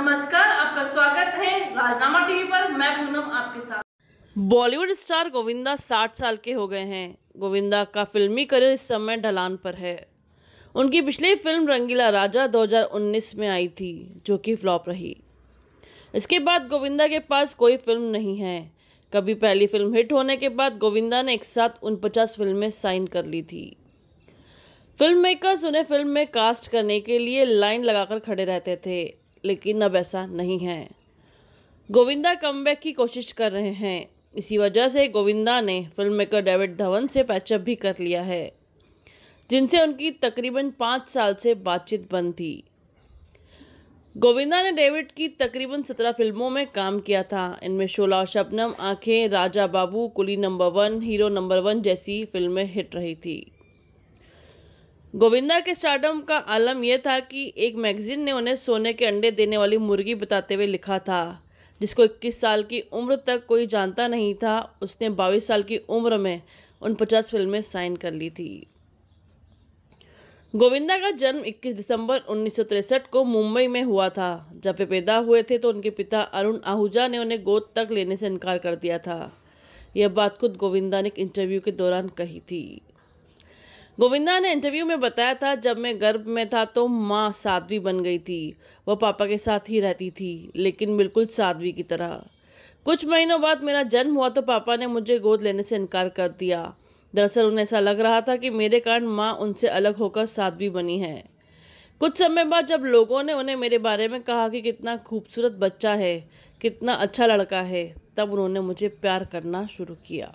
नमस्कार आपका स्वागत है राजनामा टीवी पर मैं पूनम आपके साथ बॉलीवुड स्टार गोविंदा 60 साल के हो गए हैं गोविंदा का फिल्मी करियर इस समय ढलान पर है उनकी पिछली फिल्म रंगीला राजा 2019 में आई थी जो कि फ्लॉप रही इसके बाद गोविंदा के पास कोई फिल्म नहीं है कभी पहली फिल्म हिट होने के बाद गोविंदा ने एक साथ उनपचास फिल्में साइन कर ली थी फिल्म मेकर्स उन्हें फिल्म में कास्ट करने के लिए लाइन लगाकर खड़े रहते थे लेकिन अब ऐसा नहीं है गोविंदा कम की कोशिश कर रहे हैं इसी वजह से गोविंदा ने फिल्म मेकर डेविड धवन से पैचअप भी कर लिया है जिनसे उनकी तकरीबन पाँच साल से बातचीत बंद थी गोविंदा ने डेविड की तकरीबन सत्रह फिल्मों में काम किया था इनमें शोला और Shabnam Aankhen Raja Babu Coolie number one hero number one जैसी फिल्में हिट रही थी गोविंदा के स्टारडम का आलम यह था कि एक मैगजीन ने उन्हें सोने के अंडे देने वाली मुर्गी बताते हुए लिखा था जिसको 21 साल की उम्र तक कोई जानता नहीं था उसने 22 साल की उम्र में उन पचास फिल्में साइन कर ली थी गोविंदा का जन्म 21 दिसंबर उन्नीस को मुंबई में हुआ था जब वे पैदा हुए थे तो उनके पिता अरुण आहूजा ने उन्हें गोद तक लेने से इनकार कर दिया था यह बात खुद गोविंदा ने एक इंटरव्यू के दौरान कही थी गोविंदा ने इंटरव्यू में बताया था जब मैं गर्भ में था तो माँ साध्वी बन गई थी वह पापा के साथ ही रहती थी लेकिन बिल्कुल साध्वी की तरह कुछ महीनों बाद मेरा जन्म हुआ तो पापा ने मुझे गोद लेने से इनकार कर दिया दरअसल उन्हें ऐसा लग रहा था कि मेरे कारण माँ उनसे अलग होकर साध्वी बनी है कुछ समय बाद जब लोगों ने उन्हें मेरे बारे में कहा कि कितना खूबसूरत बच्चा है कितना अच्छा लड़का है तब उन्होंने मुझे प्यार करना शुरू किया